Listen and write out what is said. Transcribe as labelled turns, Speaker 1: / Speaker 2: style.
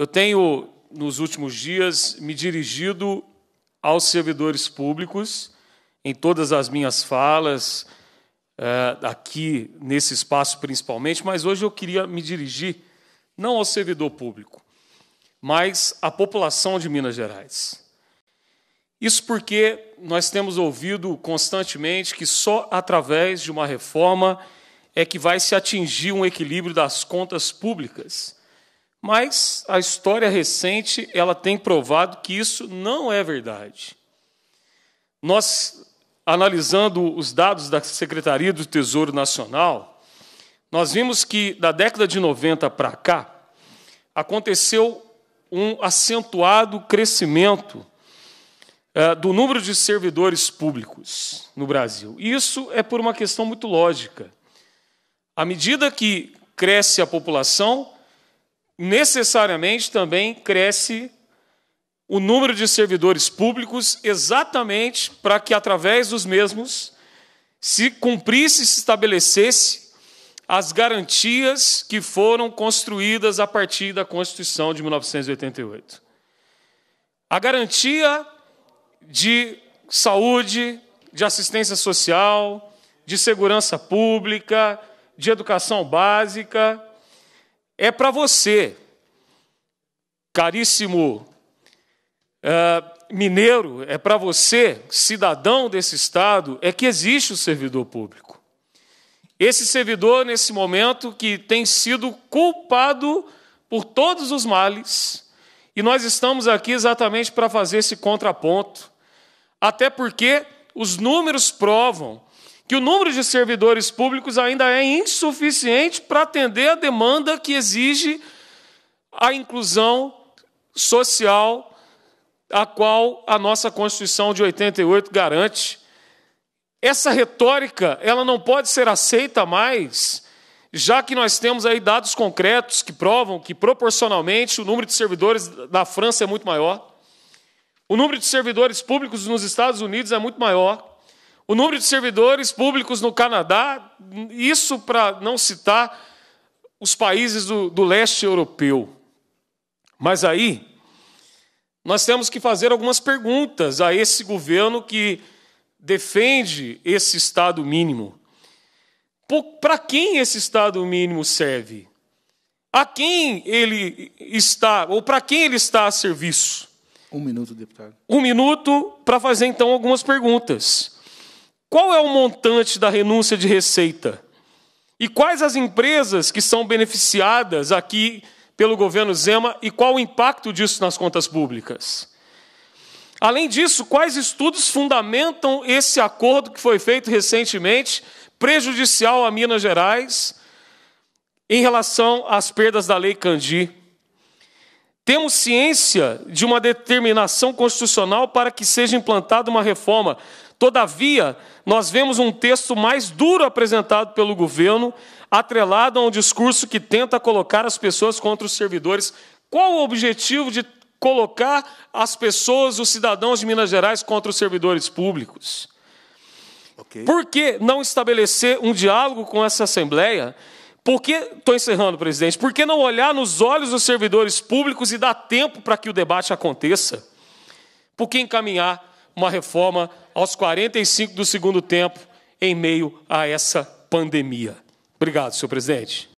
Speaker 1: Eu tenho, nos últimos dias, me dirigido aos servidores públicos em todas as minhas falas, eh, aqui nesse espaço principalmente, mas hoje eu queria me dirigir não ao servidor público, mas à população de Minas Gerais. Isso porque nós temos ouvido constantemente que só através de uma reforma é que vai se atingir um equilíbrio das contas públicas. Mas a história recente, ela tem provado que isso não é verdade. Nós analisando os dados da Secretaria do Tesouro Nacional, nós vimos que da década de 90 para cá aconteceu um acentuado crescimento eh, do número de servidores públicos no Brasil. Isso é por uma questão muito lógica. À medida que cresce a população, necessariamente também cresce o número de servidores públicos, exatamente para que, através dos mesmos, se cumprisse e se estabelecesse as garantias que foram construídas a partir da Constituição de 1988. A garantia de saúde, de assistência social, de segurança pública, de educação básica, é para você, caríssimo uh, mineiro, é para você, cidadão desse Estado, é que existe o servidor público. Esse servidor, nesse momento, que tem sido culpado por todos os males, e nós estamos aqui exatamente para fazer esse contraponto, até porque os números provam que o número de servidores públicos ainda é insuficiente para atender a demanda que exige a inclusão social a qual a nossa Constituição de 88 garante. Essa retórica, ela não pode ser aceita mais, já que nós temos aí dados concretos que provam que proporcionalmente o número de servidores da França é muito maior. O número de servidores públicos nos Estados Unidos é muito maior. O número de servidores públicos no Canadá, isso para não citar os países do, do leste europeu. Mas aí, nós temos que fazer algumas perguntas a esse governo que defende esse Estado mínimo. Para quem esse Estado mínimo serve? A quem ele está, ou para quem ele está a serviço? Um minuto, deputado. Um minuto para fazer então algumas perguntas. Qual é o montante da renúncia de receita? E quais as empresas que são beneficiadas aqui pelo governo Zema e qual o impacto disso nas contas públicas? Além disso, quais estudos fundamentam esse acordo que foi feito recentemente, prejudicial a Minas Gerais, em relação às perdas da Lei Candi? Temos ciência de uma determinação constitucional para que seja implantada uma reforma Todavia, nós vemos um texto mais duro apresentado pelo governo, atrelado a um discurso que tenta colocar as pessoas contra os servidores. Qual o objetivo de colocar as pessoas, os cidadãos de Minas Gerais, contra os servidores públicos? Okay. Por que não estabelecer um diálogo com essa Assembleia? Por que, estou encerrando, presidente, por que não olhar nos olhos dos servidores públicos e dar tempo para que o debate aconteça? Por que encaminhar uma reforma aos 45 do segundo tempo, em meio a essa pandemia. Obrigado, senhor presidente.